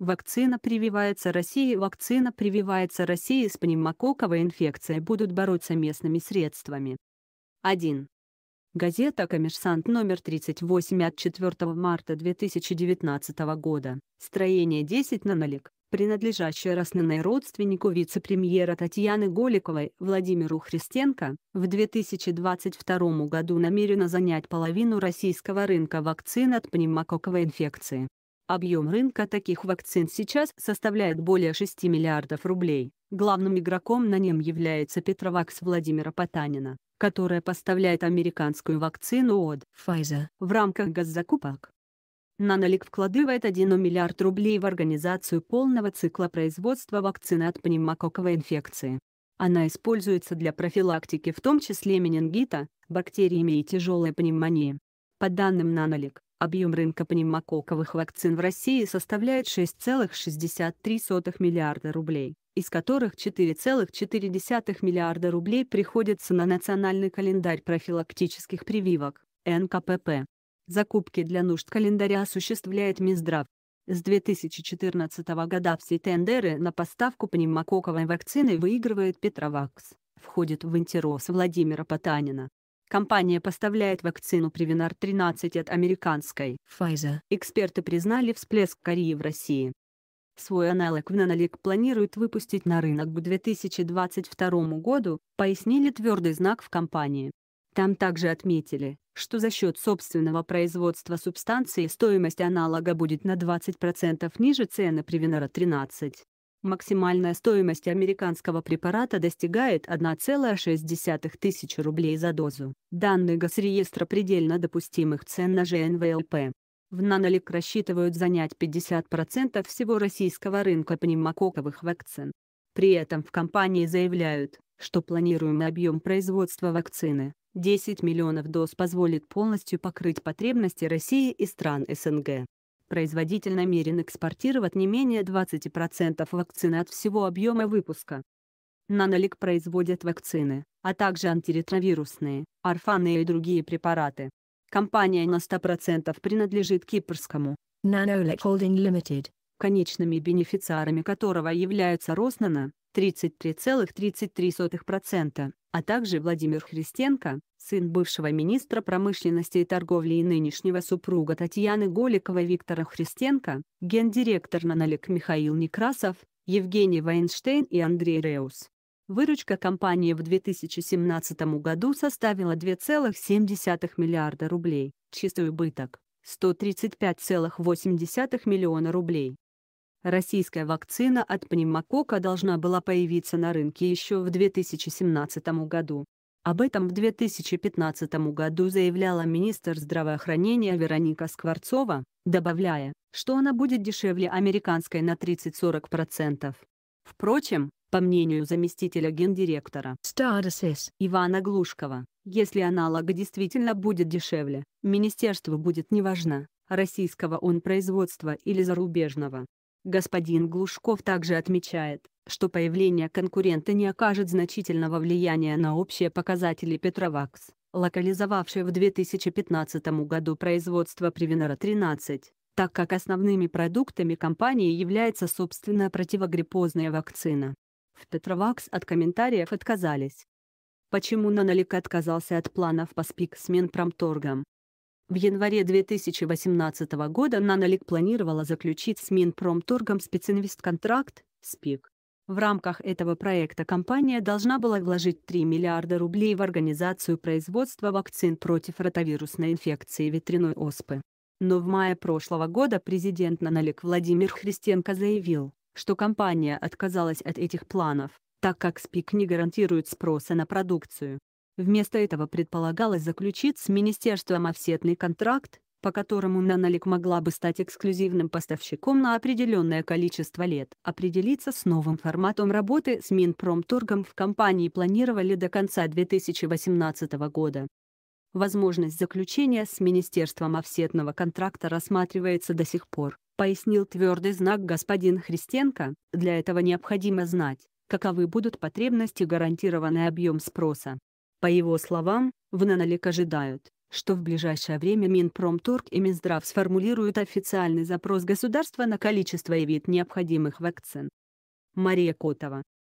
Вакцина прививается России. Вакцина прививается России с пневмококковой инфекцией будут бороться местными средствами. 1. Газета «Коммерсант» номер 38 от 4 марта 2019 года. Строение 10 на Налик, Принадлежащая Росниной родственнику вице-премьера Татьяны Голиковой Владимиру Христенко, в 2022 году намерена занять половину российского рынка вакцин от пневмококковой инфекции. Объем рынка таких вакцин сейчас составляет более 6 миллиардов рублей. Главным игроком на нем является Петровакс Владимира Потанина, которая поставляет американскую вакцину от Pfizer в рамках госзакупок. Нанолик вкладывает 1 миллиард рублей в организацию полного цикла производства вакцины от пневмококковой инфекции. Она используется для профилактики в том числе менингита, бактериями и тяжелой пневмонии. По данным Нанолик, Объем рынка пневмококковых вакцин в России составляет 6,63 миллиарда рублей, из которых 4,4 миллиарда рублей приходится на национальный календарь профилактических прививок, НКПП. Закупки для нужд календаря осуществляет Минздрав. С 2014 года все тендеры на поставку пневмококковой вакцины выигрывает Петровакс, входит в интерос Владимира Потанина. Компания поставляет вакцину привинар 13 от американской Pfizer. Эксперты признали всплеск кории в России. Свой аналог в Нанолик планирует выпустить на рынок к 2022 году, пояснили твердый знак в компании. Там также отметили, что за счет собственного производства субстанции стоимость аналога будет на 20% ниже цены Превинара 13. Максимальная стоимость американского препарата достигает 1,6 тысяч рублей за дозу. Данные Госреестра предельно допустимых цен на ЖНВЛП. В Нанолик рассчитывают занять 50% всего российского рынка пневмококковых вакцин. При этом в компании заявляют, что планируемый объем производства вакцины 10 миллионов доз позволит полностью покрыть потребности России и стран СНГ. Производитель намерен экспортировать не менее 20% вакцины от всего объема выпуска. Нанолик производит вакцины, а также антиретровирусные, орфанные и другие препараты. Компания на 100% принадлежит кипрскому Nanolec Holding Limited, конечными бенефициарами которого являются Роснана 33,33%, а также Владимир Христенко, сын бывшего министра промышленности и торговли и нынешнего супруга Татьяны Голикова Виктора Христенко, гендиректор «Наналик» Михаил Некрасов, Евгений Вайнштейн и Андрей Реус. Выручка компании в 2017 году составила 2,7 миллиарда рублей, чистый убыток – 135,8 миллиона рублей. Российская вакцина от пневмокока должна была появиться на рынке еще в 2017 году. Об этом в 2015 году заявляла министр здравоохранения Вероника Скворцова, добавляя, что она будет дешевле американской на 30-40%. Впрочем, по мнению заместителя гендиректора Stardasys Ивана Глушкова, если аналог действительно будет дешевле, министерству будет неважно, российского он производства или зарубежного. Господин Глушков также отмечает, что появление конкурента не окажет значительного влияния на общие показатели Петровакс, локализовавшие в 2015 году производство Привинора 13, так как основными продуктами компании является собственная противогриппозная вакцина. В Петровакс от комментариев отказались. Почему Нанолик отказался от планов по спик с Минпромторгом, в январе 2018 года «Нанолик» планировала заключить с Минпромторгом специнвестконтракт «СПИК». В рамках этого проекта компания должна была вложить 3 миллиарда рублей в организацию производства вакцин против ротовирусной инфекции ветряной оспы. Но в мае прошлого года президент «Нанолик» Владимир Христенко заявил, что компания отказалась от этих планов, так как СПИК не гарантирует спроса на продукцию. Вместо этого предполагалось заключить с министерством офсетный контракт, по которому Нанолик могла бы стать эксклюзивным поставщиком на определенное количество лет. Определиться с новым форматом работы с Минпромторгом в компании планировали до конца 2018 года. Возможность заключения с Министерством офсетного контракта рассматривается до сих пор, пояснил твердый знак господин Христенко, для этого необходимо знать, каковы будут потребности гарантированный объем спроса. По его словам, в Нанолик ожидают, что в ближайшее время Минпромторг и Минздрав сформулируют официальный запрос государства на количество и вид необходимых вакцин. Мария Котова,